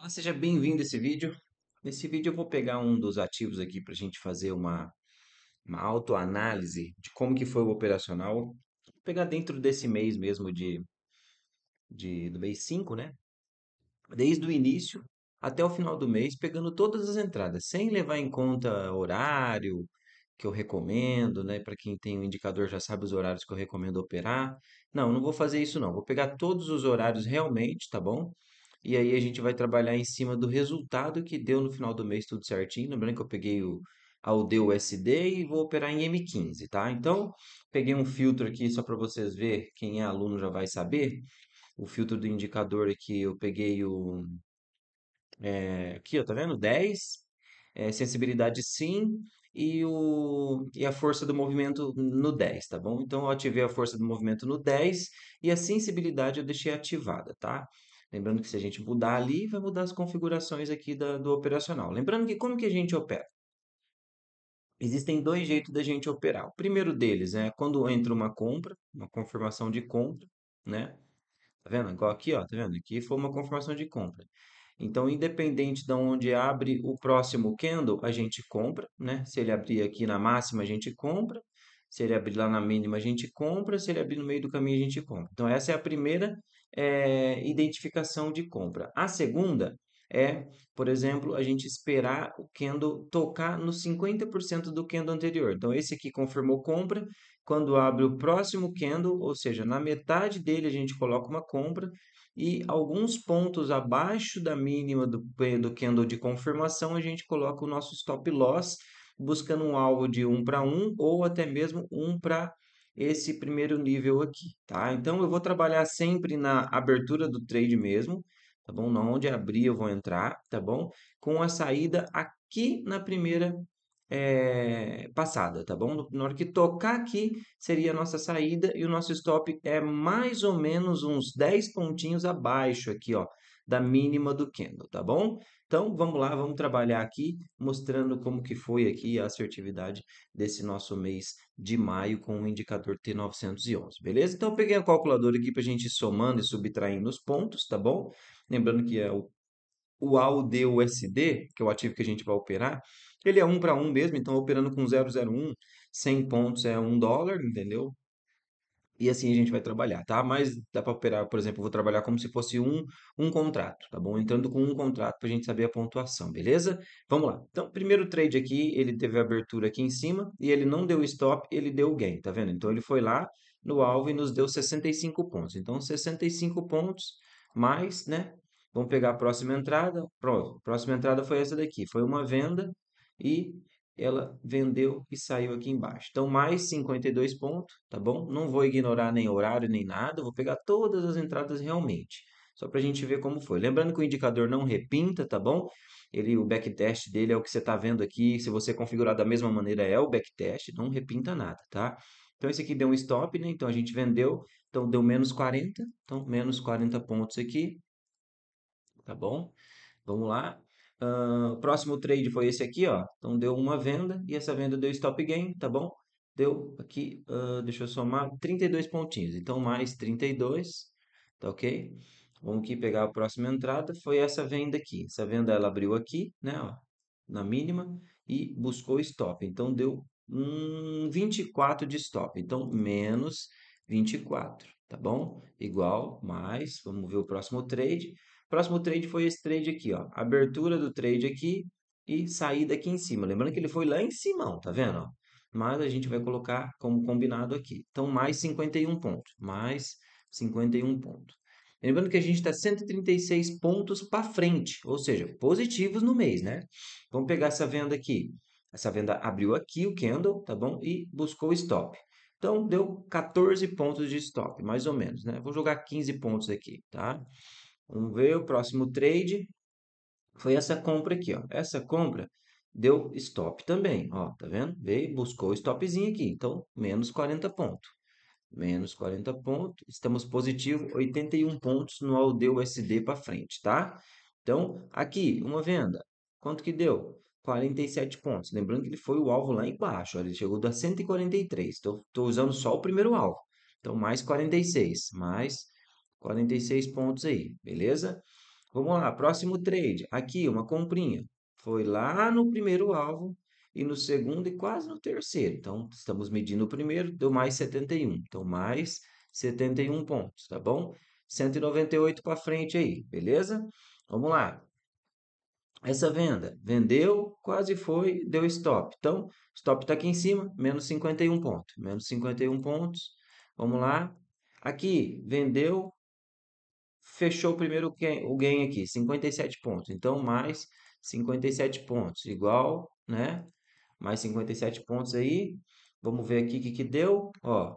Olá, seja bem-vindo a esse vídeo. Nesse vídeo eu vou pegar um dos ativos aqui para a gente fazer uma, uma autoanálise de como que foi o operacional. Vou pegar dentro desse mês mesmo de, de do mês 5, né? Desde o início até o final do mês, pegando todas as entradas, sem levar em conta horário que eu recomendo, né? Para quem tem o um indicador já sabe os horários que eu recomendo operar. Não, não vou fazer isso não. Vou pegar todos os horários realmente, tá bom? E aí a gente vai trabalhar em cima do resultado que deu no final do mês, tudo certinho. Lembrando que eu peguei o AUD USD e vou operar em M15, tá? Então, peguei um filtro aqui só para vocês ver, quem é aluno já vai saber. O filtro do indicador aqui, eu peguei o... É, aqui, ó, tá vendo? 10, é, sensibilidade sim, e, o, e a força do movimento no 10, tá bom? Então eu ativei a força do movimento no 10 e a sensibilidade eu deixei ativada, tá? Lembrando que se a gente mudar ali, vai mudar as configurações aqui da, do operacional. Lembrando que como que a gente opera? Existem dois jeitos da gente operar. O primeiro deles é quando entra uma compra, uma confirmação de compra, né? Tá vendo? Igual aqui, ó, tá vendo? Aqui foi uma confirmação de compra. Então, independente de onde abre o próximo candle, a gente compra, né? Se ele abrir aqui na máxima, a gente compra. Se ele abrir lá na mínima, a gente compra. Se ele abrir no meio do caminho, a gente compra. Então, essa é a primeira é, identificação de compra. A segunda é, por exemplo, a gente esperar o candle tocar no 50% do candle anterior. Então, esse aqui confirmou compra. Quando abre o próximo candle, ou seja, na metade dele a gente coloca uma compra e alguns pontos abaixo da mínima do, do candle de confirmação, a gente coloca o nosso stop loss, buscando um alvo de 1 para 1 ou até mesmo 1 para esse primeiro nível aqui, tá? Então, eu vou trabalhar sempre na abertura do trade mesmo, tá bom? Na onde abrir eu vou entrar, tá bom? Com a saída aqui na primeira é, passada, tá bom? Na hora que tocar aqui, seria a nossa saída e o nosso stop é mais ou menos uns 10 pontinhos abaixo aqui, ó, da mínima do candle, tá bom? Então, vamos lá, vamos trabalhar aqui, mostrando como que foi aqui a assertividade desse nosso mês de maio com o indicador T911, beleza? Então, eu peguei a calculadora aqui para a gente ir somando e subtraindo os pontos, tá bom? Lembrando que é o, o AUDUSD, que é o ativo que a gente vai operar, ele é 1 para 1 mesmo, então operando com 001, 100 pontos é 1 dólar, entendeu? e assim a gente vai trabalhar, tá? Mas dá para operar, por exemplo, vou trabalhar como se fosse um, um contrato, tá bom? Entrando com um contrato para a gente saber a pontuação, beleza? Vamos lá. Então, primeiro trade aqui, ele teve a abertura aqui em cima e ele não deu stop, ele deu gain, tá vendo? Então, ele foi lá no alvo e nos deu 65 pontos. Então, 65 pontos mais, né? Vamos pegar a próxima entrada. Pronto, a próxima entrada foi essa daqui. Foi uma venda e ela vendeu e saiu aqui embaixo. Então, mais 52 pontos, tá bom? Não vou ignorar nem horário, nem nada. Vou pegar todas as entradas realmente. Só para a gente ver como foi. Lembrando que o indicador não repinta, tá bom? Ele, o backtest dele é o que você está vendo aqui. Se você configurar da mesma maneira, é o backtest. Não repinta nada, tá? Então, esse aqui deu um stop, né? Então, a gente vendeu. Então, deu menos 40. Então, menos 40 pontos aqui. Tá bom? Vamos lá. Uh, próximo trade foi esse aqui, ó. Então deu uma venda e essa venda deu stop gain, tá bom? Deu aqui, uh, deixa eu somar, 32 pontinhos. Então mais 32, tá ok? Vamos aqui pegar a próxima entrada, foi essa venda aqui. Essa venda ela abriu aqui, né, ó, na mínima e buscou stop. Então deu um 24 de stop. Então menos 24, tá bom? Igual mais, vamos ver o próximo trade. Próximo trade foi esse trade aqui, ó. Abertura do trade aqui e saída aqui em cima. Lembrando que ele foi lá em cima, tá vendo? Mas a gente vai colocar como combinado aqui. Então, mais 51 pontos. Mais 51 pontos. Lembrando que a gente está 136 pontos para frente, ou seja, positivos no mês, né? Vamos pegar essa venda aqui. Essa venda abriu aqui o candle, tá bom? E buscou stop. Então, deu 14 pontos de stop, mais ou menos, né? Vou jogar 15 pontos aqui, tá? Vamos ver o próximo trade. Foi essa compra aqui, ó. Essa compra deu stop também, ó, tá vendo? Veio, buscou o stopzinho aqui, então menos 40 pontos. Menos 40 pontos, estamos positivo, 81 pontos no AUDUSD para frente, tá? Então, aqui, uma venda, quanto que deu? 47 pontos. Lembrando que ele foi o alvo lá embaixo, ó, ele chegou da 143, estou então, usando só o primeiro alvo. Então, mais 46, mais 46 pontos aí, beleza? Vamos lá, próximo trade. Aqui, uma comprinha. Foi lá no primeiro alvo e no segundo e quase no terceiro. Então, estamos medindo o primeiro, deu mais 71. Então, mais 71 pontos, tá bom? 198 para frente aí, beleza? Vamos lá. Essa venda vendeu, quase foi, deu stop. Então, stop está aqui em cima, menos 51 pontos. Menos 51 pontos. Vamos lá. Aqui, vendeu, fechou o primeiro o gain aqui, 57 pontos. Então, mais 57 pontos, igual, né? Mais 57 pontos aí. Vamos ver aqui o que, que deu. Ó,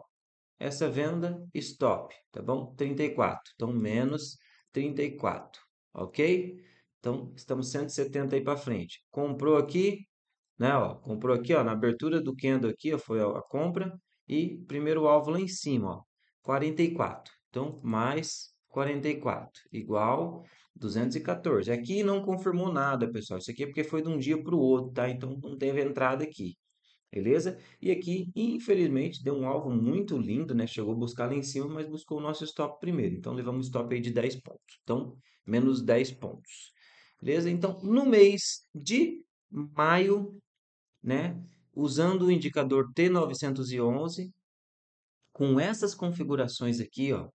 essa venda, stop, tá bom? 34. Então, menos 34, ok? Então, estamos 170 aí para frente. Comprou aqui, né? Ó, comprou aqui, ó, na abertura do candle aqui, ó, foi a compra. E primeiro alvo lá em cima, ó, 44. Então, mais 44 igual 214. Aqui não confirmou nada, pessoal. Isso aqui é porque foi de um dia para o outro, tá? Então não teve entrada aqui. Beleza? E aqui, infelizmente, deu um alvo muito lindo, né? Chegou a buscar lá em cima, mas buscou o nosso stop primeiro. Então, levamos stop aí de 10 pontos. Então, menos 10 pontos. Beleza? Então, no mês de maio, né? Usando o indicador T911, com essas configurações aqui, ó,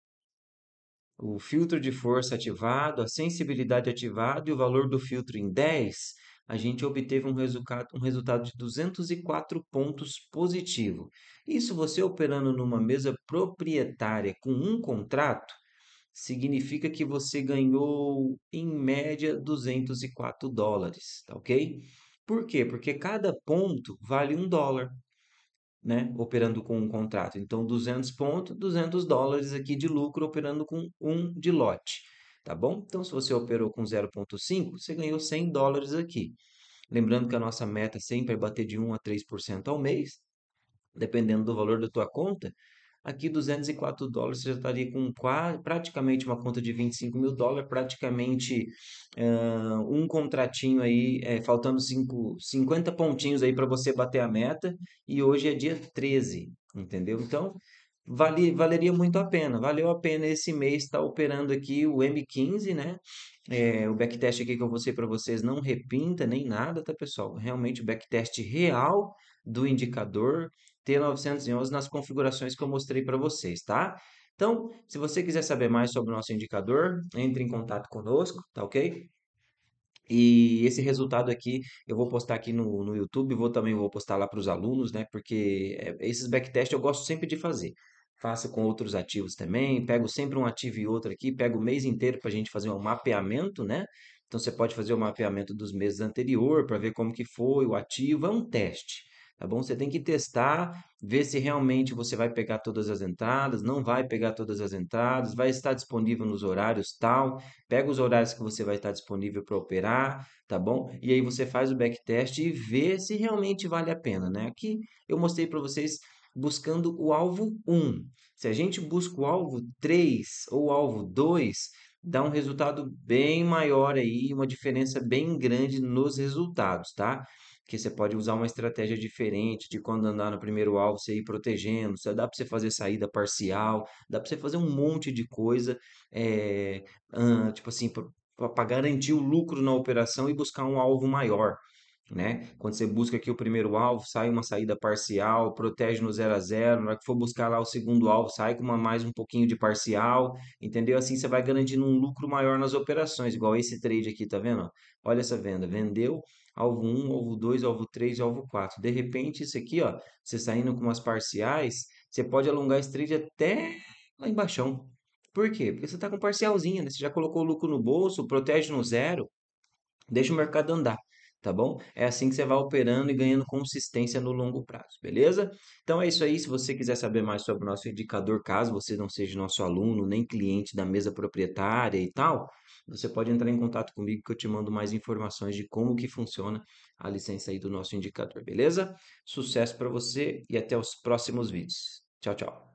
o filtro de força ativado, a sensibilidade ativada e o valor do filtro em 10, a gente obteve um resultado, um resultado de 204 pontos positivo. Isso você operando numa mesa proprietária com um contrato, significa que você ganhou em média 204 dólares, tá ok? Por quê? Porque cada ponto vale um dólar né, operando com um contrato. Então, 200 pontos, 200 dólares aqui de lucro operando com um de lote, tá bom? Então, se você operou com 0,5, você ganhou 100 dólares aqui. Lembrando que a nossa meta sempre é bater de 1 a 3% ao mês, dependendo do valor da tua conta, Aqui 204 dólares você já estaria com quase, praticamente uma conta de 25 mil dólares, praticamente uh, um contratinho aí, é, faltando cinco, 50 pontinhos aí para você bater a meta, e hoje é dia 13, entendeu? Então, vale, valeria muito a pena, valeu a pena esse mês estar tá operando aqui o M15, né? É, o backtest aqui que eu mostrei para vocês não repinta nem nada, tá pessoal? Realmente o backtest real do indicador, T911 nas configurações que eu mostrei para vocês, tá? Então, se você quiser saber mais sobre o nosso indicador, entre em contato conosco, tá ok? E esse resultado aqui eu vou postar aqui no, no YouTube, vou também vou postar lá para os alunos, né? Porque é, esses backtests eu gosto sempre de fazer. Faço com outros ativos também, pego sempre um ativo e outro aqui, pego o mês inteiro para a gente fazer um mapeamento, né? Então você pode fazer o um mapeamento dos meses anterior para ver como que foi o ativo, é um teste tá bom? Você tem que testar, ver se realmente você vai pegar todas as entradas, não vai pegar todas as entradas, vai estar disponível nos horários tal, pega os horários que você vai estar disponível para operar, tá bom? E aí você faz o backtest e vê se realmente vale a pena, né? Aqui eu mostrei para vocês buscando o alvo 1. Se a gente busca o alvo 3 ou o alvo 2, dá um resultado bem maior aí, uma diferença bem grande nos resultados, tá? que você pode usar uma estratégia diferente de quando andar no primeiro alvo, você ir protegendo, dá para você fazer saída parcial, dá para você fazer um monte de coisa, é, tipo assim, para garantir o lucro na operação e buscar um alvo maior né? Quando você busca aqui o primeiro alvo, sai uma saída parcial, protege no 0 a 0, na hora que for buscar lá o segundo alvo, sai com uma mais um pouquinho de parcial, entendeu? Assim você vai garantindo um lucro maior nas operações, igual esse trade aqui, tá vendo? Olha essa venda, vendeu alvo 1, alvo 2, alvo 3 alvo 4. De repente isso aqui, ó, você saindo com umas parciais, você pode alongar esse trade até lá embaixo. Por quê? Porque você está com parcialzinha, né? Você já colocou o lucro no bolso, protege no zero, deixa o mercado andar tá bom? É assim que você vai operando e ganhando consistência no longo prazo, beleza? Então é isso aí. Se você quiser saber mais sobre o nosso indicador, caso você não seja nosso aluno, nem cliente da mesa proprietária e tal, você pode entrar em contato comigo que eu te mando mais informações de como que funciona a licença aí do nosso indicador, beleza? Sucesso para você e até os próximos vídeos. Tchau, tchau.